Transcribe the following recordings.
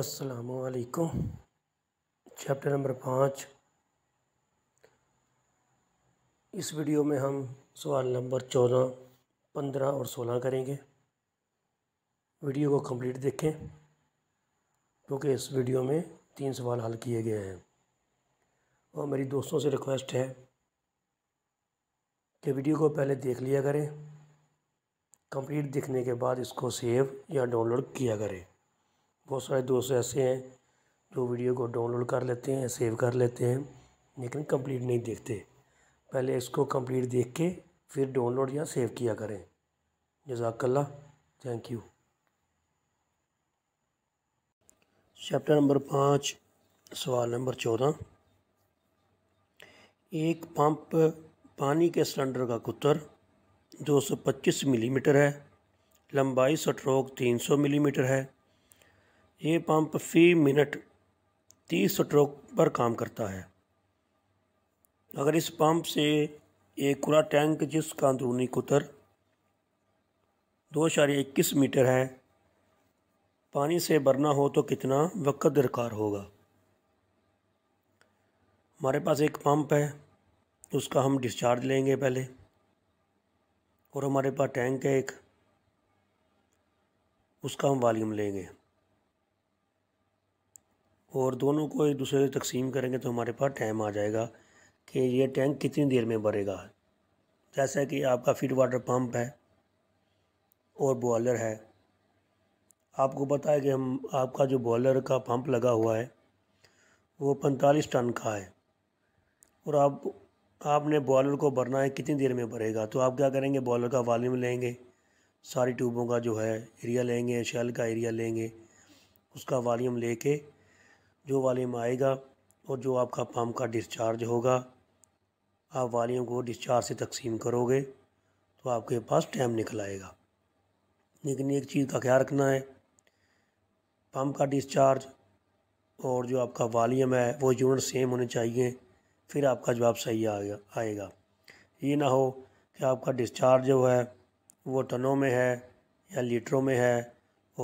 असलकुम chapter number पाँच इस वीडियो में हम सवाल नंबर चौदह पंद्रह और सोलह करेंगे वीडियो को कंप्लीट देखें क्योंकि इस वीडियो में तीन सवाल हल किए गए हैं और मेरी दोस्तों से रिक्वेस्ट है कि वीडियो को पहले देख लिया करें कंप्लीट देखने के बाद इसको सेव या डाउनलोड किया करें बहुत सारे दोस्त ऐसे हैं जो वीडियो को डाउनलोड कर लेते हैं सेव कर लेते हैं लेकिन कंप्लीट नहीं देखते पहले इसको कंप्लीट देख के फिर डाउनलोड या सेव किया करें जजाकल्ला थैंक यू चैप्टर नंबर पाँच सवाल नंबर चौदह एक पंप पानी के सिलेंडर का कुतर 225 मिलीमीटर है लंबाई स्ट्रोक 300 मिलीमीटर है ये पंप फी मिनट तीस स्ट्रोक पर काम करता है अगर इस पंप से एक कूड़ा टैंक जिसका अंदरूनी कुतर दो शारी इक्कीस मीटर है पानी से भरना हो तो कितना वक्त दरकार होगा हमारे पास एक पंप है उसका हम डिस्चार्ज लेंगे पहले और हमारे पास टैंक है एक उसका हम वॉल्यूम लेंगे और दोनों को एक दूसरे से तकसीम करेंगे तो हमारे पास टाइम आ जाएगा कि ये टैंक कितनी देर में भरेगा जैसा कि आपका फीड वाटर पम्प है और बॉयलर है आपको पता है कि हम आपका जो बॉयलर का पंप लगा हुआ है वो पैंतालीस टन का है और आप आपने बॉयलर को भरना है कितनी देर में भरेगा तो आप क्या करेंगे बॉयलर का वॉल्यूम लेंगे सारी ट्यूबों का जो है एरिया लेंगे शेल का एरिया लेंगे उसका वॉल्यूम लेके जो वालीम आएगा और जो आपका पम्प का डिस्चार्ज होगा आप वालीम को डिस्चार्ज से तकसीम करोगे तो आपके पास टाइम निकल आएगा लेकिन एक चीज़ का ख्याल रखना है पम्प का डिस्चार्ज और जो आपका वालीम है वो यूनिट सेम होने चाहिए फिर आपका जवाब सही आएगा आएगा ये ना हो कि आपका डिस्चार्ज जो है वो टनों में है या लीटरों में है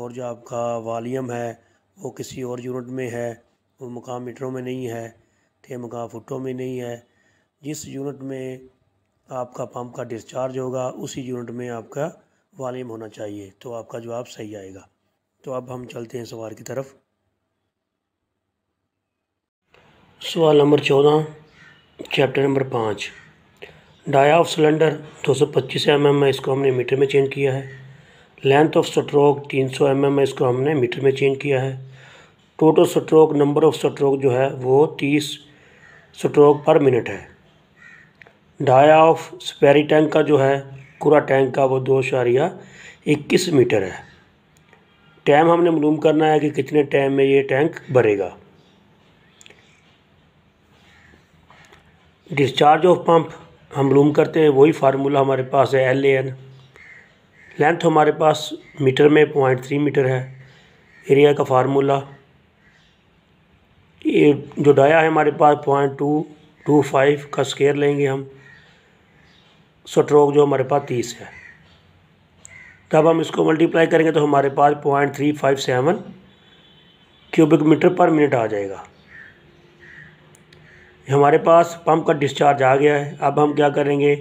और जो आपका वालीम है वो किसी और यूनिट में है वो मकाम मीटरों में नहीं है थे मकाम फुटों में नहीं है जिस यूनिट में आपका पंप का डिस्चार्ज होगा उसी यूनिट में आपका वालीम होना चाहिए तो आपका जवाब सही आएगा तो अब हम चलते हैं सवाल की तरफ सवाल नंबर चौदह चैप्टर नंबर पाँच डाया ऑफ सिलेंडर 225 एम है इसको हमने मीटर में चेंज किया है लेंथ ऑफ स्ट्रोक 300 एम है इसको हमने मीटर में चेंज किया है total stroke number of stroke जो है वो तीस स्ट्रोक पर मिनट है डाया ऑफ स्पेरी टैंक का जो है पूरा टैंक का वो दो शारिया इक्कीस मीटर है टाइम हमने मालूम करना है कि कितने टाइम में ये टैंक भरेगा डिस्चार्ज ऑफ पंप हम मालूम करते हैं वही फार्मूला हमारे पास है एल ए एन लेंथ हमारे पास मीटर में पॉइंट थ्री मीटर है एरिया का फार्मूला ये जो डाया है हमारे पास पॉइंट टू टू फाइव का स्केयर लेंगे हम स्ट्रोक जो हमारे पास तीस है तब हम इसको मल्टीप्लाई करेंगे तो हमारे पास point three five seven cubic metre पर मिनट आ जाएगा हमारे पास पंप का डिस्चार्ज आ गया है अब हम क्या करेंगे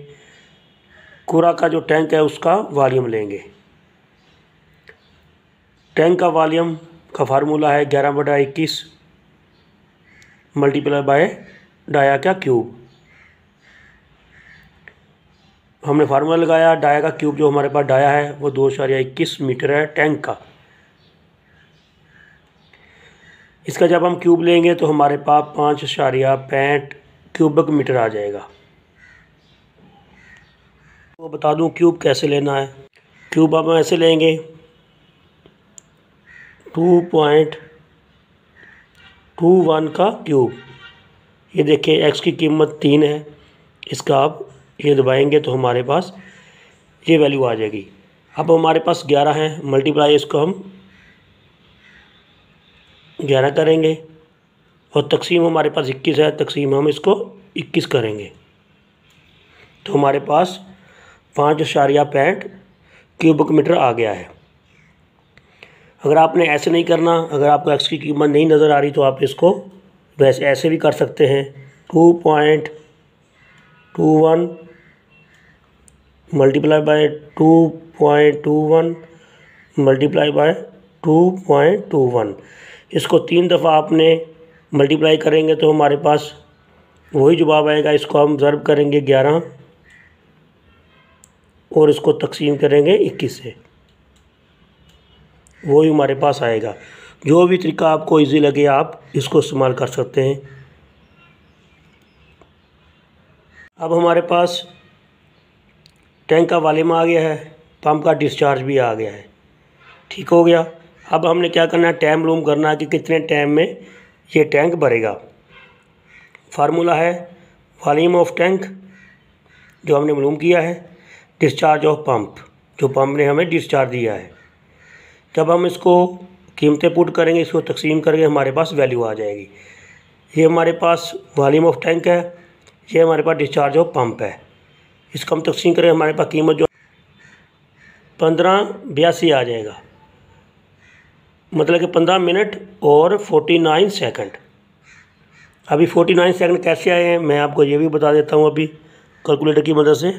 कूड़ा का जो टैंक है उसका वॉल्यूम लेंगे टैंक का वॉल्यूम का फार्मूला है ग्यारह बटा इक्कीस मल्टीप्लाई बाय डाया का क्यूब हमने फार्मूला लगाया डाया का क्यूब जो हमारे पास डाया है वो दो इशारिया इक्कीस मीटर है टैंक का इसका जब हम क्यूब लेंगे तो हमारे पास पाँच शारिया पैंठ क्यूबक मीटर आ जाएगा तो बता दूं क्यूब कैसे लेना है क्यूब हम ऐसे लेंगे टू पॉइंट टू वन का क्यूब ये देखें एक्स की कीमत तीन है इसका आप ये दबाएंगे तो हमारे पास ये वैल्यू आ जाएगी अब हमारे पास ग्यारह हैं मल्टीप्लाई इसको हम ग्यारह करेंगे और तकसीम हमारे पास इक्कीस है तकसीम हम इसको इक्कीस करेंगे तो हमारे पास पाँच अशारिया पैंठ क्यूबिक मीटर आ गया है अगर आपने ऐसे नहीं करना अगर आपको एक्स की कीमत नहीं नज़र आ रही तो आप इसको वैसे ऐसे भी कर सकते हैं two point two one multiply by two point two one multiply by two point two one इसको तीन दफ़ा आपने मल्टीप्लाई करेंगे तो हमारे पास वही जवाब आएगा इसको हम ज़र्ब करेंगे ग्यारह और इसको तकसीम करेंगे इक्कीस से वो ही हमारे पास आएगा जो भी तरीका आपको इजी लगे आप इसको इस्तेमाल कर सकते हैं अब हमारे पास टैंक का वालीम आ गया है पम्प का डिस्चार्ज भी आ गया है ठीक हो गया अब हमने क्या करना है टैम लूम करना है कि कितने टाइम में ये टैंक भरेगा फार्मूला है वालीम ऑफ टैंक जो हमने मलूम किया है डिस्चार्ज ऑफ पंप जो पंप ने हमें डिस्चार्ज दिया है जब हम इसको कीमतें पुट करेंगे इसको तकसीम करेंगे हमारे पास वैल्यू आ जाएगी ये हमारे पास वॉलीम ऑफ टैंक है ये हमारे पास डिस्चार्ज ऑफ पंप है इसको हम तकसीम करें हमारे पास कीमत जो पंद्रह बयासी आ जाएगा मतलब कि पंद्रह मिनट और फोर्टी नाइन सेकेंड अभी फोर्टी नाइन सेकेंड कैसे आए हैं मैं आपको ये भी बता देता हूँ अभी कैलकुलेटर की मदद से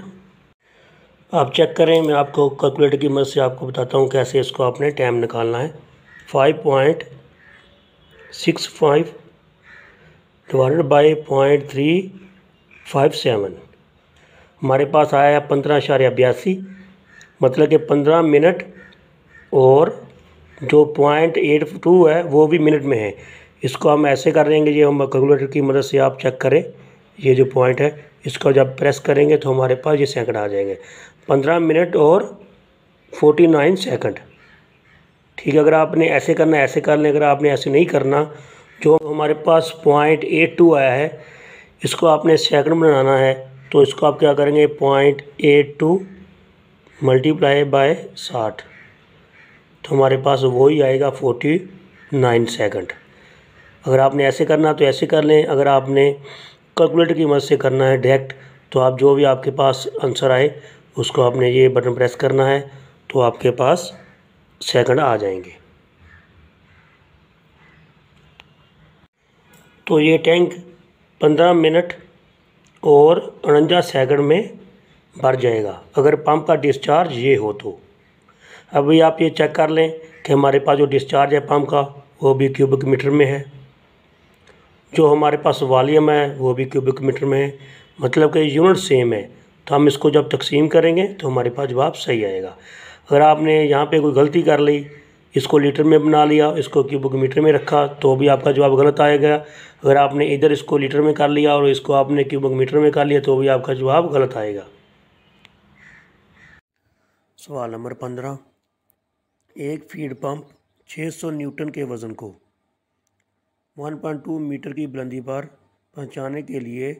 आप चेक करें मैं आपको कैलकुलेटर की मदद से आपको बताता हूँ कैसे इसको आपने टाइम निकालना है five point six five divided by point three five seven हमारे पास आया है पंद्रह अशार्य बयासी मतलब कि पंद्रह मिनट और जो पॉइंट एट टू है वो भी मिनट में है इसको हम ऐसे कर लेंगे ये हम कैलकुलेटर की मदद से आप चेक करें ये जो पॉइंट है इसको जब प्रेस करेंगे तो हमारे पास ये सैकड़ा आ जाएंगे पंद्रह मिनट और फोर्टी नाइन सेकेंड ठीक है अगर आपने ऐसे करना ऐसे कर लें अगर आपने ऐसे नहीं करना जो हमारे पास पॉइंट एट टू आया है इसको आपने सेकंड बनाना है तो इसको आप क्या करेंगे point eight two multiply by साठ तो हमारे पास वही आएगा फोर्टी नाइन सेकेंड अगर आपने ऐसे करना तो ऐसे कर लें अगर आपने कैलकुलेटर की मदद से करना है डायरेक्ट तो आप जो भी आपके पास आंसर आए उसको आपने ये बटन प्रेस करना है तो आपके पास सेकंड आ जाएंगे तो ये टैंक 15 मिनट और उनजा सेकंड में भर जाएगा अगर पंप का डिस्चार्ज ये हो तो अभी आप ये चेक कर लें कि हमारे पास जो डिस्चार्ज है पंप का वो भी क्यूबिक मीटर में है जो हमारे पास वॉल्यूम है वो भी क्यूबिक मीटर में है मतलब कि यूनिट सेम है तो हम इसको जब तकसीम करेंगे तो हमारे पास जवाब सही आएगा अगर आपने यहाँ पे कोई गलती कर ली इसको लीटर में बना लिया इसको क्यूबिक मीटर में रखा तो भी आपका जवाब गलत आएगा अगर आपने इधर इसको लीटर में कर लिया और इसको आपने क्यूबिक मीटर में कर लिया तो भी आपका जवाब गलत आएगा सवाल नंबर पंद्रह एक फीड पंप सौ न्यूटन के वज़न को 1.2 मीटर की बुलंदी पर पहुंचाने के लिए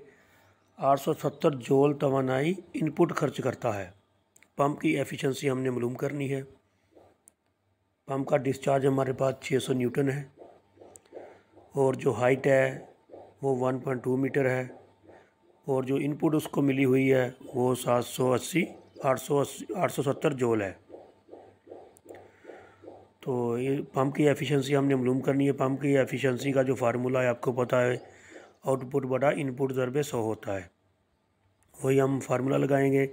870 जोल तोानाई इनपुट खर्च करता है पंप की एफिशिएंसी हमने मालूम करनी है पंप का डिस्चार्ज हमारे पास 600 न्यूटन है और जो हाइट है वो 1.2 मीटर है और जो इनपुट उसको मिली हुई है वो 780 सौ अस्सी जोल है तो ये पंप की एफिशिएंसी हमने मालूम करनी है पंप की एफिशिएंसी का जो फार्मूला है आपको पता है आउटपुट बड़ा इनपुट दर पे सौ होता है वही हम फार्मूला लगाएंगे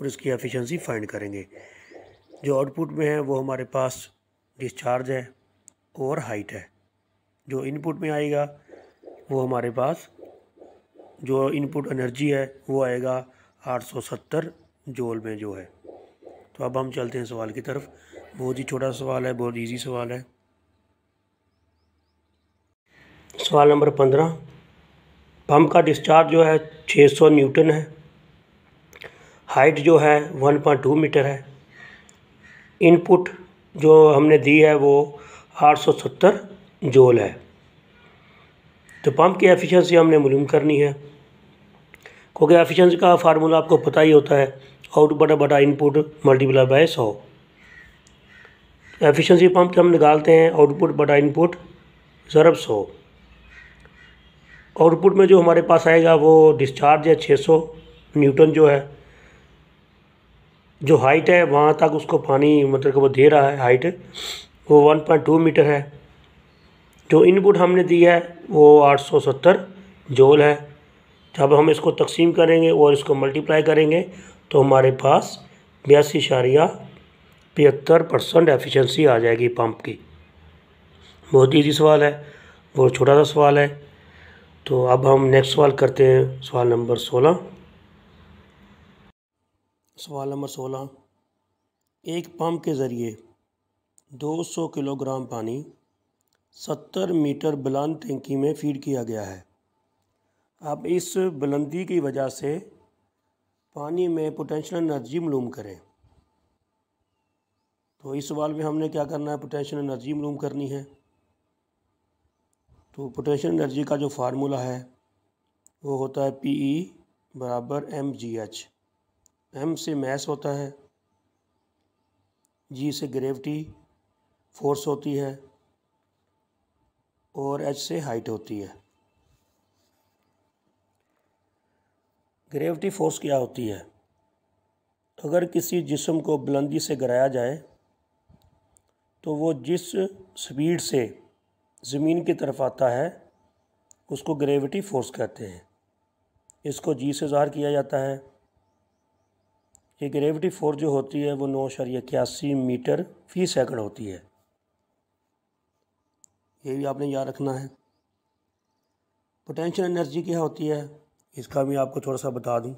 और इसकी एफिशिएंसी फाइंड करेंगे जो आउटपुट में है वो हमारे पास डिस्चार्ज है और हाइट है जो इनपुट में आएगा वो हमारे पास जो इनपुट एनर्जी है वो आएगा 870 जोल में जो है तो अब हम चलते हैं सवाल की तरफ बहुत ही छोटा सवाल है बहुत इजी सवाल है सवाल नंबर पंद्रह पंप का डिस्चार्ज जो है 600 न्यूटन है हाइट जो है 1.2 मीटर है इनपुट जो हमने दी है वो 870 जोल है तो पंप की एफिशिएंसी हमने मालूम करनी है क्योंकि एफिशिएंसी का फार्मूला आपको पता ही होता है आउट बटा बटा इनपुट मल्टीप्लाई बाय सौ एफिशिएंसी पंप हम निकालते हैं आउटपुट बटा इनपुट ज़रब सौ आउटपुट में जो हमारे पास आएगा वो डिस्चार्ज है 600 न्यूटन जो है जो हाइट है वहाँ तक उसको पानी मतलब वो दे रहा है हाइट वो 1.2 मीटर है जो इनपुट हमने दिया है वो 870 जोल है जब हम इसको तकसीम करेंगे और इसको मल्टीप्लाई करेंगे तो हमारे पास बयासी इशारिया पिहत्तर परसेंट एफिशेंसी आ जाएगी पंप की बहुत ईजी सवाल है बहुत छोटा सा सवाल है तो अब हम नेक्स्ट सवाल करते हैं सवाल नंबर सोलह सवाल नंबर सोलह एक पंप के ज़रिए 200 किलोग्राम पानी 70 मीटर बुलंद टेंकी में फीड किया गया है अब इस बुलंदी की वजह से पानी में पोटेंशियल एनर्जी मलूम करें तो इस सवाल में हमने क्या करना है पोटेंशियल एनर्जी मलूम करनी है तो पोटेंशियल एनर्जी का जो फार्मूला है वो होता है पी ई e बराबर एम जी एच एम से मैस होता है जी से ग्रेविटी फोर्स होती है और एच से हाइट होती है ग्रेविटी फोर्स क्या होती है अगर किसी जिसम को बुलंदी से गिराया जाए तो वो जिस स्पीड से ज़मीन की तरफ आता है उसको ग्रेविटी फोर्स कहते हैं इसको जी से ज़ाहर किया जाता है ये ग्रेविटी फोर्स जो होती है वो नौ इक्यासी मीटर फ़ी सैकड़ होती है ये भी आपने याद रखना है पोटेंशियल एनर्जी क्या होती है इसका भी आपको थोड़ा सा बता दूं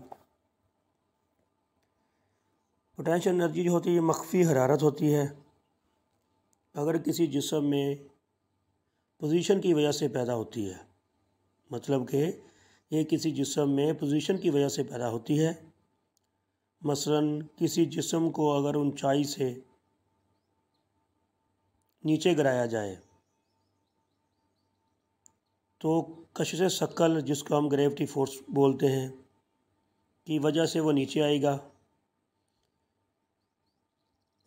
पोटेंशियल एनर्जी जो होती है ये मख्फी हरारत होती है अगर किसी जिसम में पोजीशन की वजह से पैदा होती है मतलब कि ये किसी जिसम में पोजीशन की वजह से पैदा होती है मसलन किसी जिसम को अगर ऊंचाई से नीचे गिराया जाए तो से शक्ल जिसको हम ग्रेविटी फोर्स बोलते हैं की वजह से वो नीचे आएगा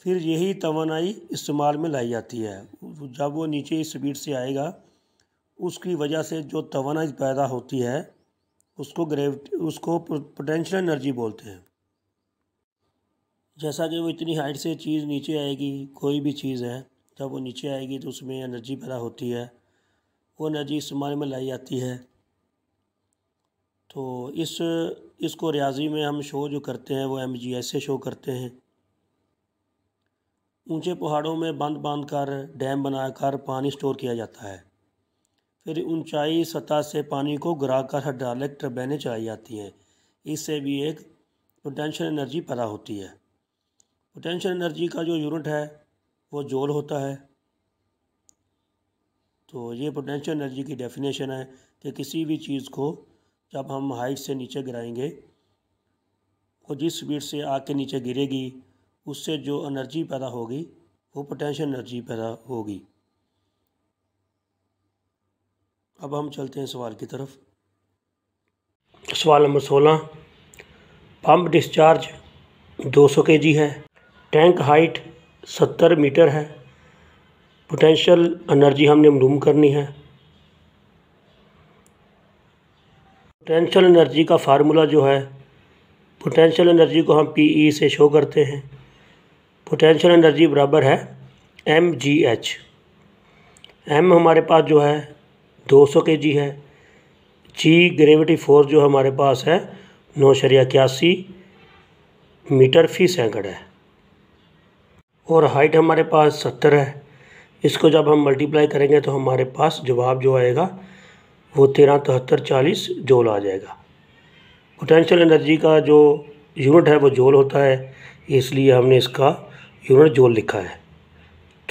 फिर यही तोनाई इस्तेमाल में लाई जाती है जब वो नीचे स्पीड से आएगा उसकी वजह से जो तोनाई पैदा होती है उसको ग्रेविटी उसको पोटेंशियल एनर्जी बोलते हैं जैसा कि वो इतनी हाइट से चीज़ नीचे आएगी कोई भी चीज़ है जब वो नीचे आएगी तो उसमें एनर्जी पैदा होती है वो एनर्जी इस्तेमाल में लाई जाती है तो इस इसको रियाजी में हम शो जो करते हैं वो एम जी एस से शो करते हैं ऊंचे पहाड़ों में बांध बांध कर डैम बनाकर पानी स्टोर किया जाता है फिर ऊंचाई सतह से पानी को गिरा कर हाइड्रालिक ट्रबैने चलाई जाती हैं इससे भी एक पोटेंशियल एनर्जी पैदा होती है पोटेंशियल एनर्जी का जो यूनिट है वो जोल होता है तो ये पोटेंशियल एनर्जी की डेफिनेशन है कि किसी भी चीज़ को जब हम हाइट से नीचे गिराएंगे वो जिस स्पीड से आके नीचे गिरेगी उससे जो एनर्जी पैदा होगी वो पोटेंशियल एनर्जी पैदा होगी अब हम चलते हैं सवाल की तरफ सवाल नंबर सोलह पंप डिस्चार्ज 200 जी है टैंक हाइट 70 मीटर है पोटेंशियल एनर्जी हमने मलूम करनी है पोटेंशियल एनर्जी का फार्मूला जो है पोटेंशियल एनर्जी को हम पी ई e से शो करते हैं पोटेंशियल एनर्जी बराबर है एम जी एच एम हमारे पास जो है 200 सौ के जी है जी ग्रेविटी फोर्स जो हमारे पास है नौ शरिया इक्यासी मीटर फी सैकड़ है और हाइट हमारे पास सत्तर है इसको जब हम मल्टीप्लाई करेंगे तो हमारे पास जवाब जो आएगा वो तेरह तिहत्तर चालीस जोल आ जाएगा पोटेंशियल एनर्जी का जो यूनिट है वो जोल होता है इसलिए हमने इसका यूनिट जोल लिखा है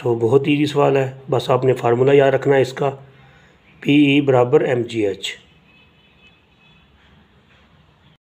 तो बहुत ईजी सवाल है बस आपने फार्मूला याद रखना है इसका पी ई e बराबर एम जी एच